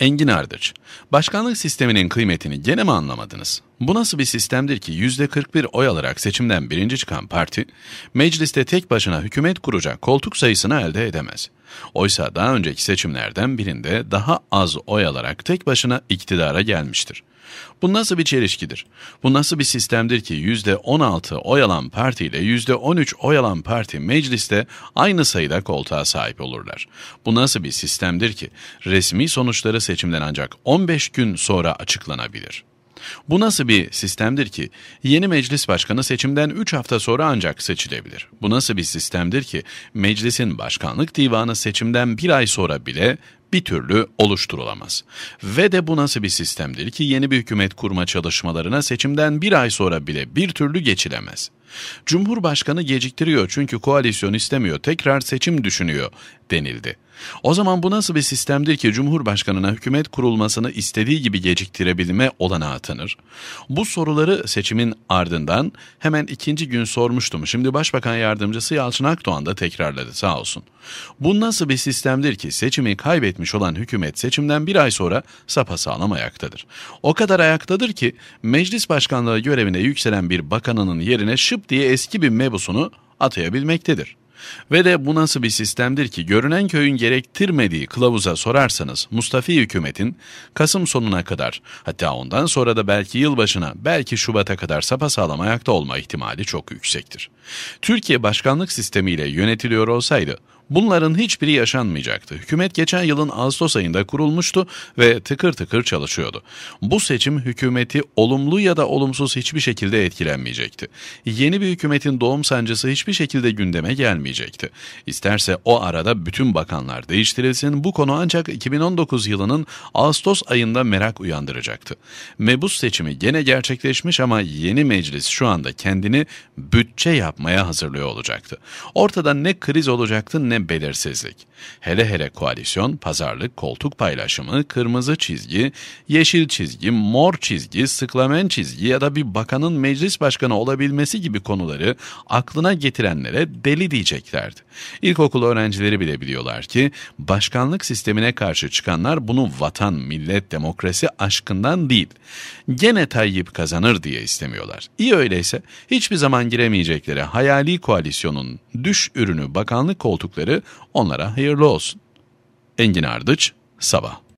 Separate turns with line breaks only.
Engin Ardıç, başkanlık sisteminin kıymetini gene mi anlamadınız? Bu nasıl bir sistemdir ki %41 oy alarak seçimden birinci çıkan parti, mecliste tek başına hükümet kuracak koltuk sayısını elde edemez. Oysa daha önceki seçimlerden birinde daha az oy alarak tek başına iktidara gelmiştir. Bu nasıl bir çelişkidir? Bu nasıl bir sistemdir ki %16 oy alan parti ile %13 oy alan parti mecliste aynı sayıda koltuğa sahip olurlar? Bu nasıl bir sistemdir ki resmi sonuçları seçimden ancak 15 gün sonra açıklanabilir? Bu nasıl bir sistemdir ki yeni meclis başkanı seçimden 3 hafta sonra ancak seçilebilir? Bu nasıl bir sistemdir ki meclisin başkanlık divanı seçimden bir ay sonra bile bir türlü oluşturulamaz. Ve de bu nasıl bir sistemdir ki yeni bir hükümet kurma çalışmalarına seçimden bir ay sonra bile bir türlü geçilemez. Cumhurbaşkanı geciktiriyor çünkü koalisyon istemiyor, tekrar seçim düşünüyor denildi. O zaman bu nasıl bir sistemdir ki Cumhurbaşkanına hükümet kurulmasını istediği gibi geciktirebilme olanağı tanır? Bu soruları seçimin ardından hemen ikinci gün sormuştum. Şimdi Başbakan Yardımcısı Yalçın Akdoğan da tekrarladı sağ olsun. Bu nasıl bir sistemdir ki seçimi kaybetmek etmiş olan hükümet seçimden bir ay sonra sapasağlam ayaktadır. O kadar ayaktadır ki meclis başkanlığı görevine yükselen bir bakanının yerine şıp diye eski bir mebusunu atayabilmektedir. Ve de bu nasıl bir sistemdir ki görünen köyün gerektirmediği kılavuza sorarsanız Mustafi hükümetin Kasım sonuna kadar hatta ondan sonra da belki yılbaşına belki Şubat'a kadar sapasağlam ayakta olma ihtimali çok yüksektir. Türkiye başkanlık sistemiyle yönetiliyor olsaydı Bunların hiçbiri yaşanmayacaktı. Hükümet geçen yılın Ağustos ayında kurulmuştu ve tıkır tıkır çalışıyordu. Bu seçim hükümeti olumlu ya da olumsuz hiçbir şekilde etkilenmeyecekti. Yeni bir hükümetin doğum sancısı hiçbir şekilde gündeme gelmeyecekti edilmeyecekti. İsterse o arada bütün bakanlar değiştirilsin bu konu ancak 2019 yılının Ağustos ayında merak uyandıracaktı. Mebus seçimi gene gerçekleşmiş ama yeni meclis şu anda kendini bütçe yapmaya hazırlıyor olacaktı. Ortada ne kriz olacaktı ne belirsizlik. Hele hele koalisyon, pazarlık, koltuk paylaşımı, kırmızı çizgi, yeşil çizgi, mor çizgi, sıklamen çizgi ya da bir bakanın meclis başkanı olabilmesi gibi konuları aklına getirenlere deli diyecek edeceklerdi. İlkokul öğrencileri bile biliyorlar ki başkanlık sistemine karşı çıkanlar bunu vatan, millet, demokrasi aşkından değil, gene Tayyip kazanır diye istemiyorlar. İyi öyleyse hiçbir zaman giremeyecekleri hayali koalisyonun düş ürünü bakanlık koltukları onlara hayırlı olsun. Engin Ardıç, Sabah